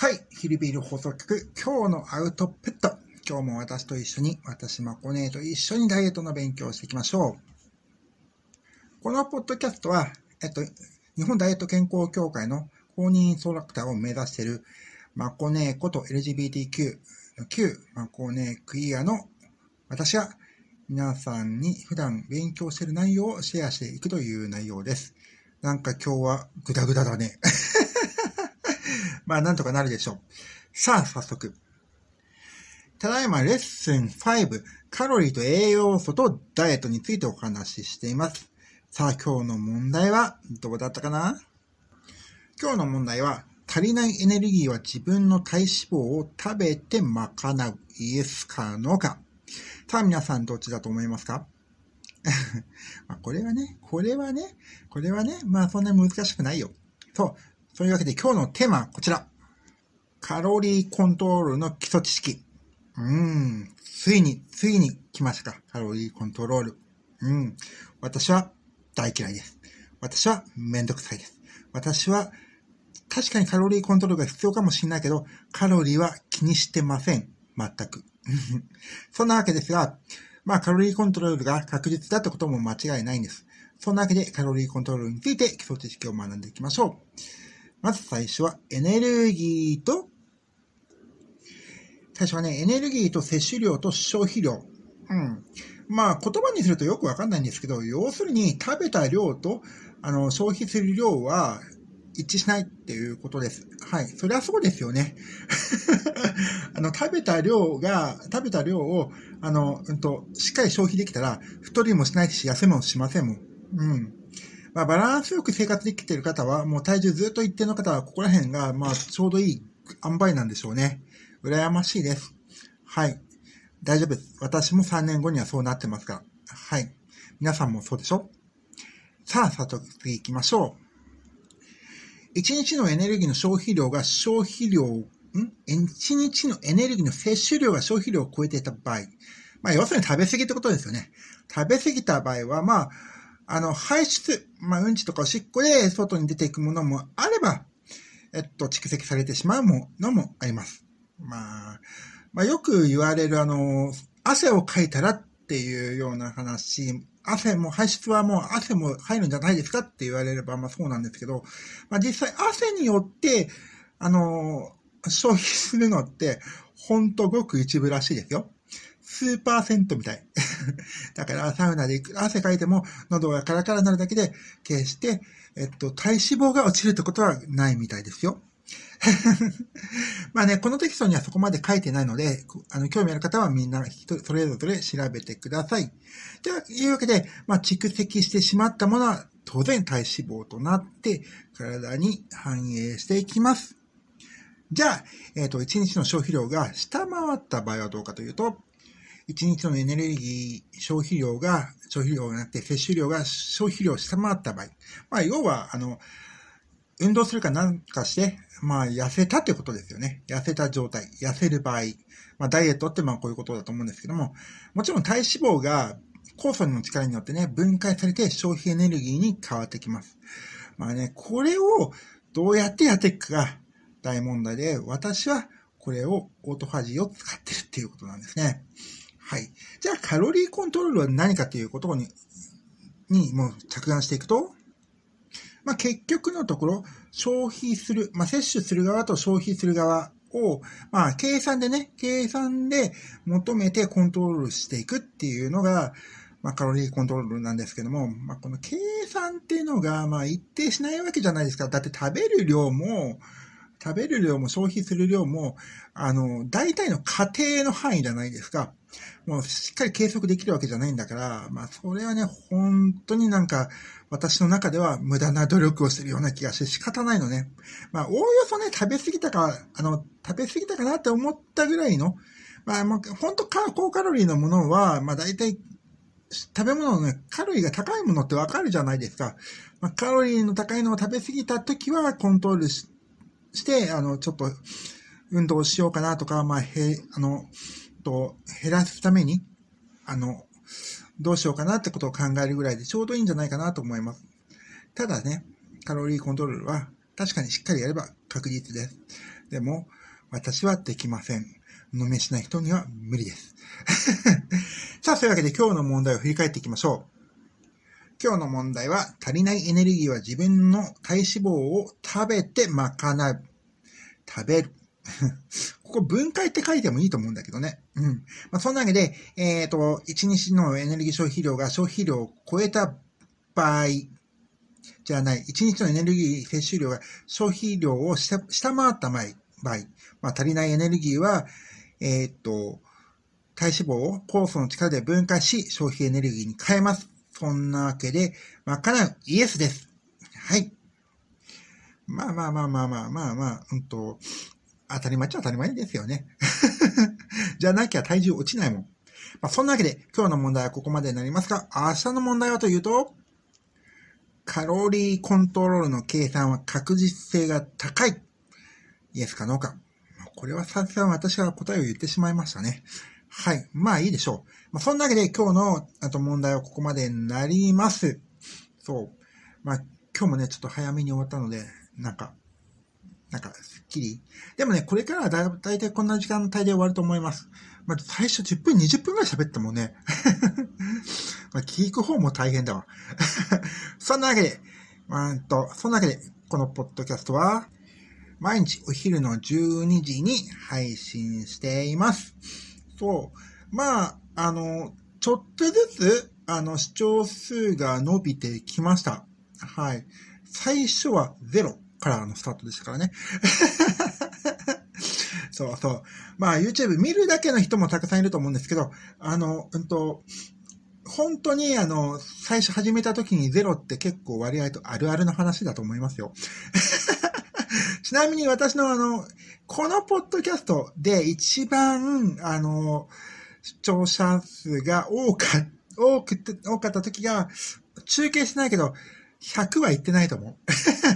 はい。ヒルビール放送局、今日のアウトプット。今日も私と一緒に、私、マコネーと一緒にダイエットの勉強をしていきましょう。このポッドキャストは、えっと、日本ダイエット健康協会の公認インストラクターを目指しているマコネーこと LGBTQ の Q マコネークイアの私が皆さんに普段勉強している内容をシェアしていくという内容です。なんか今日はグダグダだね。まあ、なんとかなるでしょう。さあ、早速。ただいまレッスン5、カロリーと栄養素とダイエットについてお話ししています。さあ、今日の問題は、どうだったかな今日の問題は、足りないエネルギーは自分の体脂肪を食べて賄う。イエスかノーか。さあ、皆さんどっちだと思いますか これはね、これはね、これはね、まあそんなに難しくないよ。そう、というわけで今日のテーマはこちら。カロリーコントロールの基礎知識。うん。ついに、ついに来ましたか。カロリーコントロール。うん。私は大嫌いです。私はめんどくさいです。私は確かにカロリーコントロールが必要かもしれないけど、カロリーは気にしてません。全く。そんなわけですが、まあカロリーコントロールが確実だってことも間違いないんです。そんなわけでカロリーコントロールについて基礎知識を学んでいきましょう。まず最初はエネルギーと、最初はね、エネルギーと摂取量と消費量。うん。まあ、言葉にするとよくわかんないんですけど、要するに食べた量と、あの、消費する量は一致しないっていうことです。はい。そりゃそうですよね。あの、食べた量が、食べた量を、あの、うんと、しっかり消費できたら、太りもしないし、痩せもしませんもん。うん。まあ、バランスよく生活できている方は、もう体重ずっと一定の方は、ここら辺が、まあ、ちょうどいい塩梅なんでしょうね。羨ましいです。はい。大丈夫です。私も3年後にはそうなってますから。はい。皆さんもそうでしょさあ、早速次行きましょう。1日のエネルギーの消費量が消費量、ん ?1 日のエネルギーの摂取量が消費量を超えていた場合、まあ、要するに食べ過ぎってことですよね。食べ過ぎた場合は、まあ、あの、排出、まあ、うんちとかおしっこで外に出ていくものもあれば、えっと、蓄積されてしまうものもあります。まあ、まあ、よく言われる、あの、汗をかいたらっていうような話、汗も、排出はもう汗も入るんじゃないですかって言われれば、まあそうなんですけど、まあ実際汗によって、あの、消費するのって、ほんとごく一部らしいですよ。数パーセントみたい。だからサウナでく汗かいても喉がカラカラになるだけで、決して、えっと、体脂肪が落ちるってことはないみたいですよ。まあね、このテキストにはそこまで書いてないので、あの、興味ある方はみんなそれぞれ調べてください。というわけで、まあ、蓄積してしまったものは当然体脂肪となって体に反映していきます。じゃあ、えっ、ー、と、1日の消費量が下回った場合はどうかというと、1日のエネルギー消費量が、消費量になって摂取量が消費量を下回った場合、まあ、要は、あの、運動するかなんかして、まあ、痩せたってことですよね。痩せた状態。痩せる場合。まあ、ダイエットってまあ、こういうことだと思うんですけども、もちろん体脂肪が酵素の力によってね、分解されて消費エネルギーに変わってきます。まあね、これをどうやってやっていくかが大問題で、私はこれをオートファジーを使ってるっていうことなんですね。はい。じゃあ、カロリーコントロールは何かということに、にもう着眼していくと、まあ、結局のところ、消費する、まあ、摂取する側と消費する側を、まあ、計算でね、計算で求めてコントロールしていくっていうのが、まあ、カロリーコントロールなんですけども、まあ、この計算っていうのが、まあ、一定しないわけじゃないですか。だって食べる量も、食べる量も消費する量も、あの、大体の家庭の範囲じゃないですか。もうしっかり計測できるわけじゃないんだから、まあそれはね、本当になんか私の中では無駄な努力をしてるような気がして仕方ないのね。まあおおよそね、食べ過ぎたか、あの、食べ過ぎたかなって思ったぐらいの、まあもう本当高カロリーのものは、まあ大体食べ物のね、カロリーが高いものってわかるじゃないですか。まあ、カロリーの高いのを食べ過ぎた時はコントロールしして、あの、ちょっと運動しようかなとか、まあ、へ、あの、と、減らすために、あの、どうしようかなってことを考えるぐらいでちょうどいいんじゃないかなと思います。ただね、カロリーコントロールは確かにしっかりやれば確実です。でも、私はできません。飲めしない人には無理です。さあ、そういうわけで今日の問題を振り返っていきましょう。今日の問題は、足りないエネルギーは自分の体脂肪を食べて賄う。食べる。ここ分解って書いてもいいと思うんだけどね。うん。まあ、そんなわけで、えっ、ー、と、一日のエネルギー消費量が消費量を超えた場合、じゃない、一日のエネルギー摂取量が消費量を下下回った場合、まあ、足りないエネルギーは、えっ、ー、と、体脂肪を酵素の力で分解し、消費エネルギーに変えます。そんなわけで、わからん、イエスです。はい。まあまあまあまあまあまあまあ、うんと、当たり前っちゃ当たり前ですよね。じゃなきゃ体重落ちないもん。まあ、そんなわけで、今日の問題はここまでになりますが、明日の問題はというと、カロリーコントロールの計算は確実性が高い。イエスかノーか。これはさすが私が答えを言ってしまいましたね。はい。まあいいでしょう。まあ、そんなわけで今日のあと問題はここまでになります。そう。まあ今日もね、ちょっと早めに終わったので、なんか、なんか、すっきり。でもね、これからはだだいたいこんな時間帯で終わると思います。まあ、最初10分、20分ぐらい喋ったもんね。まあ、聞く方も大変だわ。そんなわけで、まあ、んと、そんなわけで、このポッドキャストは、毎日お昼の12時に配信しています。と、まあ、あの、ちょっとずつ、あの、視聴数が伸びてきました。はい。最初はゼロからのスタートでしたからね。そうそう。まあ、YouTube 見るだけの人もたくさんいると思うんですけど、あの、うんと、本当に、あの、最初始めた時にゼロって結構割合とあるあるの話だと思いますよ。ちなみに私のあの、このポッドキャストで一番、あの、視聴者数が多か、多くて、多かった時が、中継してないけど、100はいってないと思う。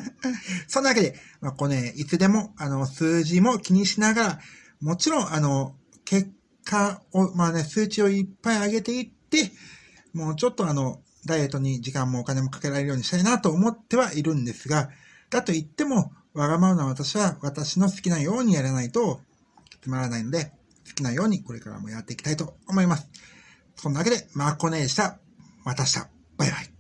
そんなわけで、まあ、これ、ね、いつでも、あの、数字も気にしながら、もちろん、あの、結果を、まあね、数値をいっぱい上げていって、もうちょっとあの、ダイエットに時間もお金もかけられるようにしたいなと思ってはいるんですが、だと言っても、わがままな私は私の好きなようにやらないとつまらないので、好きなようにこれからもやっていきたいと思います。そんなわけで、マーコネでした。また明日。バイバイ。